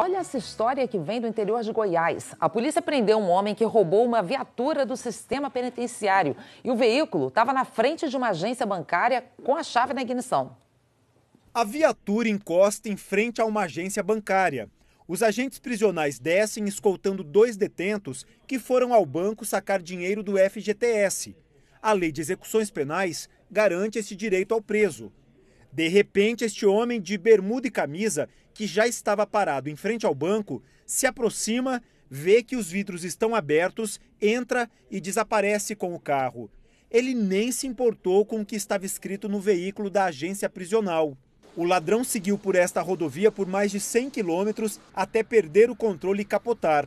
Olha essa história que vem do interior de Goiás. A polícia prendeu um homem que roubou uma viatura do sistema penitenciário e o veículo estava na frente de uma agência bancária com a chave na ignição. A viatura encosta em frente a uma agência bancária. Os agentes prisionais descem escoltando dois detentos que foram ao banco sacar dinheiro do FGTS. A lei de execuções penais garante esse direito ao preso. De repente, este homem de bermuda e camisa, que já estava parado em frente ao banco, se aproxima, vê que os vidros estão abertos, entra e desaparece com o carro. Ele nem se importou com o que estava escrito no veículo da agência prisional. O ladrão seguiu por esta rodovia por mais de 100 quilômetros até perder o controle e capotar.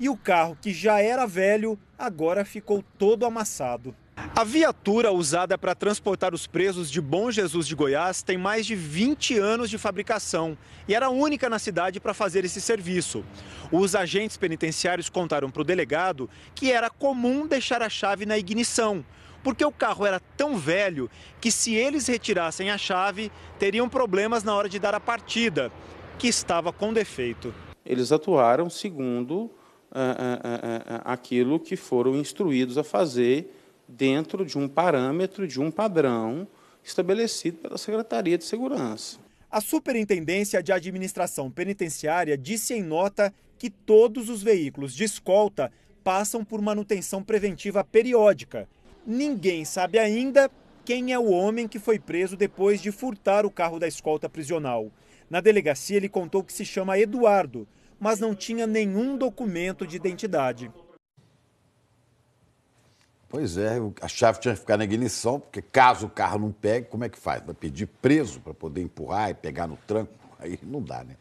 E o carro, que já era velho, agora ficou todo amassado. A viatura usada para transportar os presos de Bom Jesus de Goiás tem mais de 20 anos de fabricação e era única na cidade para fazer esse serviço. Os agentes penitenciários contaram para o delegado que era comum deixar a chave na ignição, porque o carro era tão velho que, se eles retirassem a chave, teriam problemas na hora de dar a partida, que estava com defeito. Eles atuaram segundo ah, ah, ah, aquilo que foram instruídos a fazer dentro de um parâmetro, de um padrão estabelecido pela Secretaria de Segurança. A Superintendência de Administração Penitenciária disse em nota que todos os veículos de escolta passam por manutenção preventiva periódica. Ninguém sabe ainda quem é o homem que foi preso depois de furtar o carro da escolta prisional. Na delegacia, ele contou que se chama Eduardo, mas não tinha nenhum documento de identidade. Pois é, a chave tinha que ficar na ignição, porque caso o carro não pegue, como é que faz? Vai pedir preso para poder empurrar e pegar no tranco? Aí não dá, né?